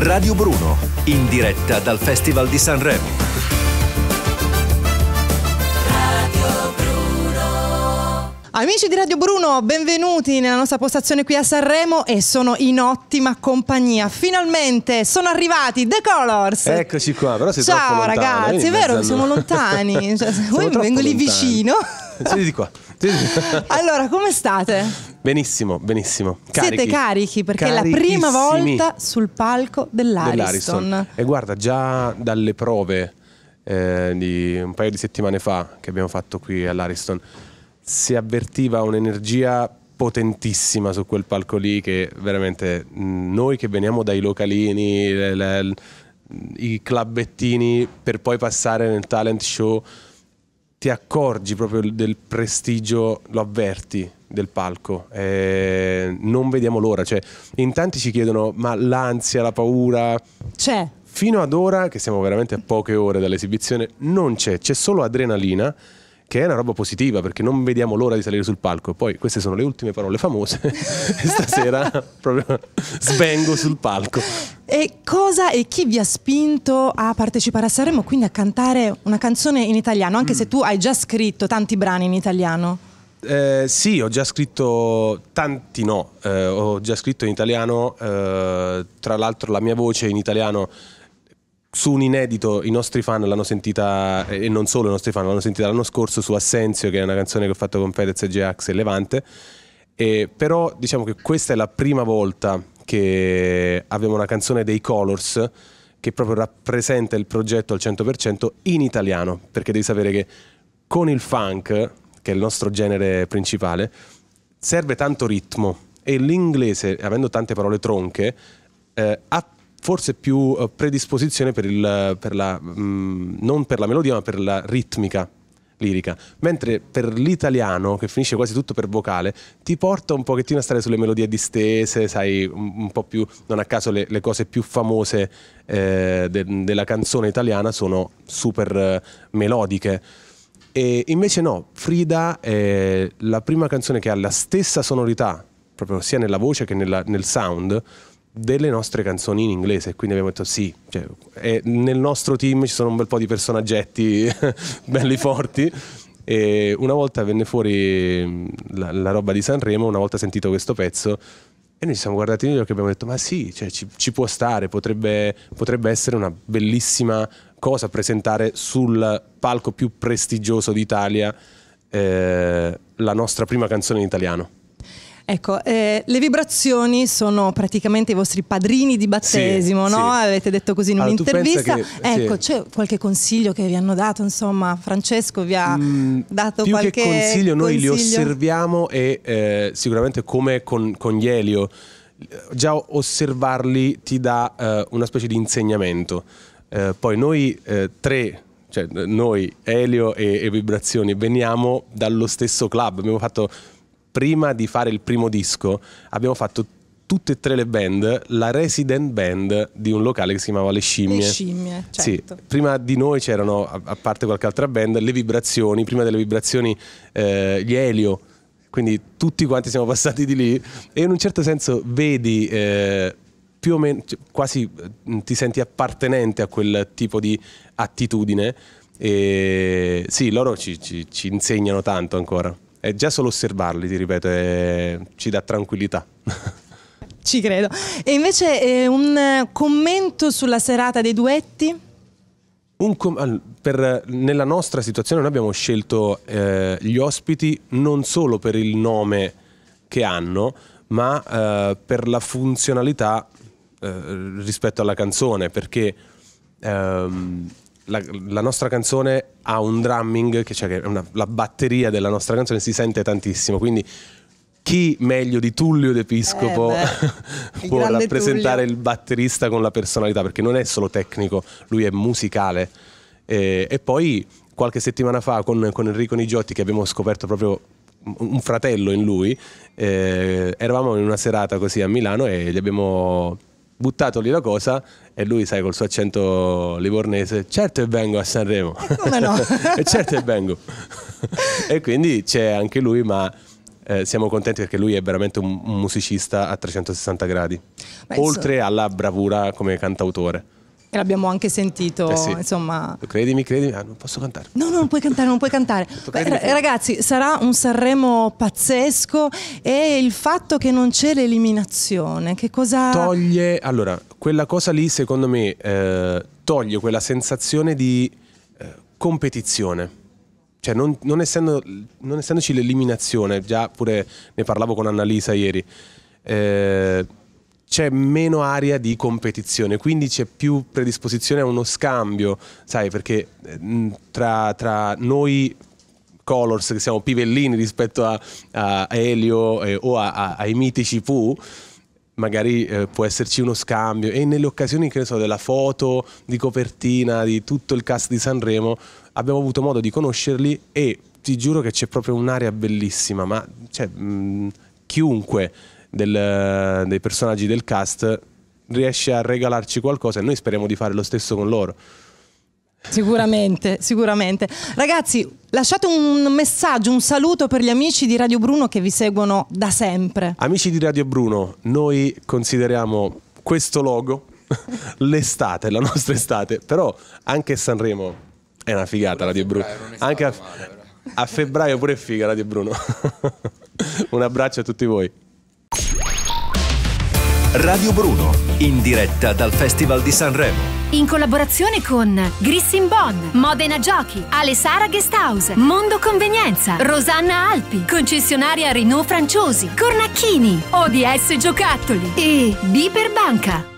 Radio Bruno, in diretta dal Festival di Sanremo. Amici di Radio Bruno, benvenuti nella nostra postazione qui a Sanremo e sono in ottima compagnia. Finalmente sono arrivati The Colors. Eccoci qua, però sei Ciao, troppo Ciao ragazzi, eh, è vero, che siamo lontani. Cioè, siamo vengo lì lontani. vicino. Siedi qua allora, come state? Benissimo, benissimo. Carichi. Siete carichi perché è la prima volta sul palco dell'Ariston. dell'Ariston. E guarda, già dalle prove eh, di un paio di settimane fa che abbiamo fatto qui all'Ariston si avvertiva un'energia potentissima su quel palco lì che veramente mm, noi che veniamo dai localini, le, le, i clubettini per poi passare nel talent show ti accorgi proprio del prestigio, lo avverti del palco. Eh, non vediamo l'ora, cioè, in tanti ci chiedono ma l'ansia, la paura... C'è. Fino ad ora, che siamo veramente a poche ore dall'esibizione, non c'è, c'è solo adrenalina che è una roba positiva perché non vediamo l'ora di salire sul palco. Poi queste sono le ultime parole famose e stasera proprio svengo sul palco. E cosa e chi vi ha spinto a partecipare a Sanremo, quindi a cantare una canzone in italiano, anche mm. se tu hai già scritto tanti brani in italiano? Eh, sì, ho già scritto tanti no, eh, ho già scritto in italiano, eh, tra l'altro la mia voce in italiano su un inedito i nostri fan l'hanno sentita eh, e non solo i nostri fan l'hanno sentita l'anno scorso su Assenzio che è una canzone che ho fatto con Fedez e J-Ax e Levante e, però diciamo che questa è la prima volta che abbiamo una canzone dei Colors che proprio rappresenta il progetto al 100% in italiano perché devi sapere che con il funk che è il nostro genere principale serve tanto ritmo e l'inglese avendo tante parole tronche eh, forse più eh, predisposizione per, il, per la, mh, mm, non per la melodia ma per la ritmica lirica, mentre per l'italiano, che finisce quasi tutto per vocale, ti porta un pochettino a stare sulle melodie distese, sai, un, po' più, non a caso le, le cose più famose eh, de, della canzone italiana sono super eh, melodiche. E invece no, Frida è la prima canzone che ha la stessa sonorità, proprio sia nella voce che nella, nel sound, delle nostre canzoni in inglese, quindi abbiamo detto sì, cioè, eh, nel nostro team ci sono un bel po' di personaggetti belli forti. E una volta venne fuori mm, la, la, roba di Sanremo, una volta sentito questo pezzo, e noi ci siamo guardati in giro e abbiamo detto: Ma sì, cioè, ci, ci, può stare, potrebbe, potrebbe essere una bellissima cosa presentare sul palco più prestigioso d'Italia eh, la nostra prima canzone in italiano. Ecco, eh, le vibrazioni sono praticamente i vostri padrini di battesimo, sì, no? Sì. Avete detto così in allora, un'intervista. Che, ecco, sì. c'è qualche consiglio che vi hanno dato, insomma, Francesco vi ha mm, dato più qualche che consiglio, noi consiglio. li osserviamo e eh, sicuramente come con, con gli Elio, già osservarli ti dà eh, una specie di insegnamento. Eh, poi noi eh, tre cioè noi, Elio e, e, Vibrazioni, veniamo dallo stesso club, abbiamo fatto prima di fare il primo disco abbiamo fatto tutte e tre le band, la resident band di un locale che si chiamava Le Scimmie. Le Scimmie, certo. Sì, prima di noi c'erano, a parte qualche altra band, le vibrazioni, prima delle vibrazioni eh, gli Elio, quindi tutti quanti siamo passati di lì e in un certo senso vedi... Eh, più o meno cioè, quasi mm, ti senti appartenente a quel tipo di attitudine e sì, loro ci, ci, ci insegnano tanto ancora è già solo osservarli, ti ripeto, eh, ci dà tranquillità. ci credo. E invece eh, un commento sulla serata dei duetti? Com- per, nella nostra situazione noi abbiamo scelto eh, gli ospiti non solo per il nome che hanno, ma eh, per la funzionalità eh, rispetto alla canzone, perché ehm, la, la, nostra canzone ha un drumming, che cioè che una, la batteria della nostra canzone si sente tantissimo, quindi chi meglio di Tullio De Piscopo eh può rappresentare Tullio. il batterista con la personalità, perché non è solo tecnico, lui è musicale. E, e poi qualche settimana fa con, con Enrico Nigiotti, che abbiamo scoperto proprio un fratello in lui, eh, eravamo in una serata così a Milano e gli abbiamo buttato lì la cosa e lui, sai, col suo accento livornese, certo e vengo a Sanremo. E come no? e certo e vengo. e quindi c'è anche lui, ma eh, siamo contenti perché lui è veramente un, musicista a 360 gradi, Beh, oltre alla bravura come cantautore e l'abbiamo anche sentito, eh sì. insomma. Credimi, credimi, ah, non posso cantare. No, no, non puoi cantare, non puoi cantare. Beh, ragazzi, sarà un Sanremo pazzesco e il fatto che non c'è l'eliminazione, che cosa... Toglie, allora, quella cosa lì secondo me eh, toglie quella sensazione di eh, competizione. Cioè, non, non, essendo, non essendoci l'eliminazione, già pure ne parlavo con Annalisa ieri, eh, c'è meno aria di competizione, quindi c'è più predisposizione a uno scambio, sai, perché eh, tra, tra noi Colors, che siamo pivellini rispetto a, a Elio eh, o a, a, ai mitici Pooh, magari eh, può esserci uno scambio e nelle occasioni che ne so della foto, di copertina, di tutto il cast di Sanremo abbiamo avuto modo di conoscerli e ti giuro che c'è proprio un'area bellissima, ma cioè, mh, chiunque del, eh, dei personaggi del cast riesce a regalarci qualcosa e noi speriamo di fare lo stesso con loro. Sicuramente, sicuramente. Ragazzi, lasciate un messaggio, un saluto per gli amici di Radio Bruno che vi seguono da sempre. Amici di Radio Bruno, noi consideriamo questo logo l'estate, la nostra estate, però anche Sanremo è una figata Radio Bruno. Anche a, febbraio pure è figa Radio Bruno. un abbraccio a tutti voi. Radio Bruno, in diretta dal Festival di Sanremo. In collaborazione con Grissin Bonn, Modena Giochi, Ale Sara Guest Mondo Convenienza, Rosanna Alpi, concessionaria Renault Franciosi, Cornacchini, ODS Giocattoli e Biper Banca.